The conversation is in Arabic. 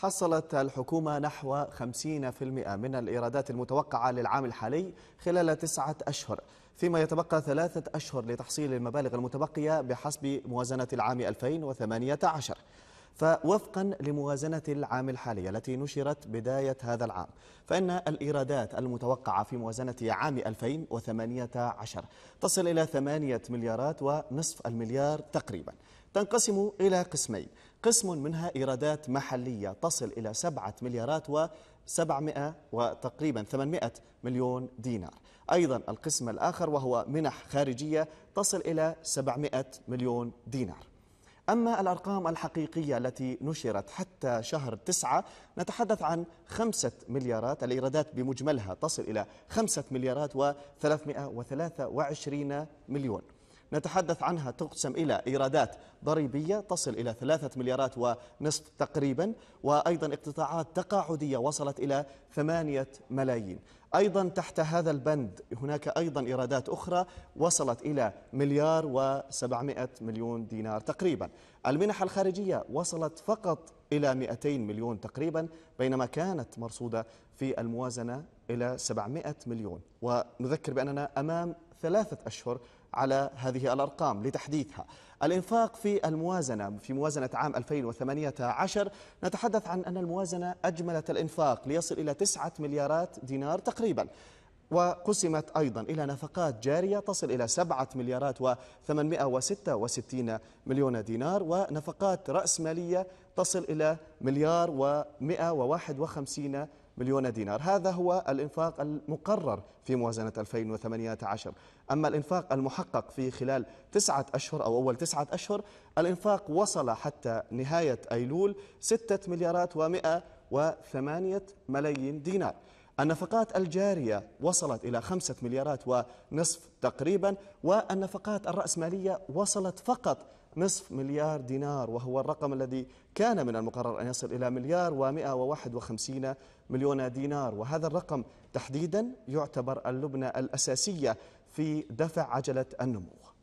حصلت الحكومة نحو 50% من الإيرادات المتوقعة للعام الحالي خلال تسعة أشهر فيما يتبقى ثلاثة أشهر لتحصيل المبالغ المتبقية بحسب موازنة العام 2018 فوفقا لموازنة العام الحالي التي نشرت بداية هذا العام فإن الإيرادات المتوقعة في موازنة عام 2018 تصل إلى 8 مليارات ونصف المليار تقريبا تنقسم إلى قسمين قسم منها إيرادات محلية تصل إلى سبعة مليارات و 700 وتقريبا 800 مليون دينار أيضا القسم الآخر وهو منح خارجية تصل إلى 700 مليون دينار أما الأرقام الحقيقية التي نشرت حتى شهر تسعة نتحدث عن خمسة مليارات الإيرادات بمجملها تصل إلى خمسة مليارات وثلاثمائة وثلاثة وعشرين مليون نتحدث عنها تقسم إلى إيرادات ضريبية تصل إلى ثلاثة مليارات ونصف تقريبا وأيضا اقتطاعات تقاعدية وصلت إلى ثمانية ملايين أيضا تحت هذا البند هناك أيضا إيرادات أخرى وصلت إلى مليار وسبعمائة مليون دينار تقريبا المنح الخارجية وصلت فقط إلى 200 مليون تقريبا بينما كانت مرصودة في الموازنة إلى 700 مليون ونذكر بأننا أمام ثلاثة أشهر على هذه الأرقام لتحديثها الإنفاق في الموازنة في موازنة عام 2018 نتحدث عن أن الموازنة أجملت الإنفاق ليصل إلى 9 مليارات دينار تقريبا وقسمت أيضا إلى نفقات جارية تصل إلى 7 مليارات و866 مليون دينار ونفقات رأسمالية تصل إلى مليار و151 مليون مليون دينار هذا هو الإنفاق المقرر في موازنة 2018 أما الإنفاق المحقق في خلال تسعة أشهر أو أول تسعة أشهر الإنفاق وصل حتى نهاية أيلول 6 مليارات و108 ملايين دينار النفقات الجارية وصلت إلى خمسة مليارات ونصف تقريبا والنفقات الرأسمالية وصلت فقط نصف مليار دينار وهو الرقم الذي كان من المقرر أن يصل إلى مليار و151 مليون دينار وهذا الرقم تحديدا يعتبر اللبنة الأساسية في دفع عجلة النمو